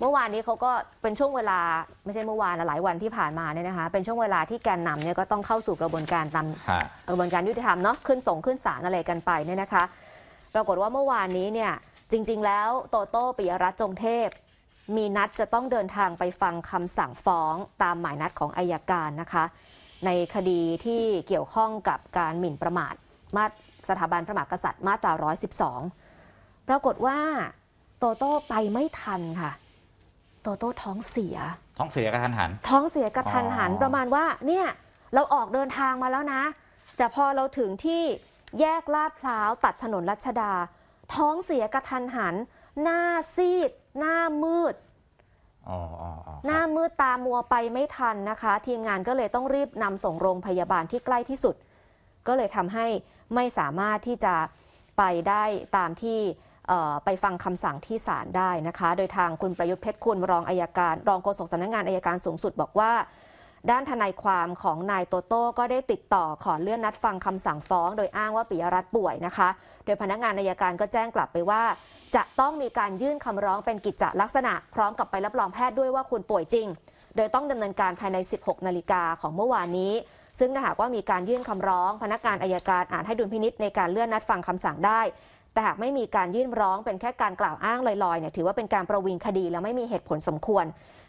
เมื่อวานนี้เขาก็เป็นช่วงเวลา ไม่ใช่เมื่อวานะหลายวันที่ผ่านมาเนี่ยนะคะเป็นช่วงเวลาที่แกนนำเนี่ยก็ต้องเข้าสู่กระบวนการตามกระบวนการยุติธรรมเนาะขึ้นส่งขึ้นศาลอะไรกันไปเนี่ยนะคะปรากฏว่าเมื่อวานนี้เนี่ยจริงๆแล้วโตโต้ปิยรัตน์จงเทพ มีนัดจะต้องเดินทางไปฟังคำสั่งฟ้องตามหมายนัดของอายการนะคะในคดีที่เกี่ยวข้องกับการหมิ่นประมาทมาตรสถาบันพระมหากษัตริย์มาตรา 112 ปรากฏว่าโตโต้ไปไม่ทันค่ะโตโต้ท้องเสียท้องเสียกระทันหันท้องเสียกระทันหันประมาณว่า เนี่ย เราออกเดินทางมาแล้วนะแต่พอเราถึงที่แยกลาดพร้าวตัดถนนรัชดา ท้องเสียกระทันหัน หน้าซีด หน้ามืดหน้ามืดตามัวไปไม่ทันนะคะ ทีมงานก็เลยต้องรีบนำส่งโรงพยาบาลที่ใกล้ที่สุด ก็เลยทำให้ไม่สามารถที่จะไปได้ตามที่ไปฟังคำสั่งที่ศาลได้นะคะ โดยทางคุณประยุทธ์เพชรคุณรองอายการ รองโฆษกสำนักงงานอายการสูงสุด บอกว่า ด้านทนายความของนายโตโต้ก็ได้ติดต่อขอเลื่อนนัดฟังคำสั่งฟ้อง โดยอ้างว่าปิยรัตน์ป่วยนะคะ โดยพนักงานอายการก็แจ้งกลับไปว่า จะต้องมีการยื่นคำร้องเป็นกิจจลักษณะ พร้อมกับไปรับรองแพทย์ด้วยว่าคุณป่วยจริง โดยต้องดำเนินการภายใน 16นาฬิกาของเมื่อวานนี้ ซึ่งถ้าหากว่ามีการยื่นคำร้อง พนักงานอายการอาจให้ดุลพินิษในการเลื่อนนัดฟังคำสั่งได้แต่หากไม่มีการยื่นร้องเป็นแค่การกล่าวอ้างลอยๆเนี่ยถือว่าเป็นการประวิงคดีแล้วไม่มีเหตุผลสมควร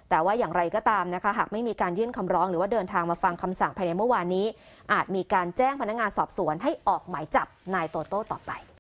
แต่ว่าอย่างไรก็ตามนะคะ หากไม่มีการยื่นคำร้องหรือว่าเดินทางมาฟังคำสั่งภายในเมื่อวานนี้ อาจมีการแจ้งพนักงานสอบสวนให้ออกหมายจับนายโตโต้ต่อไป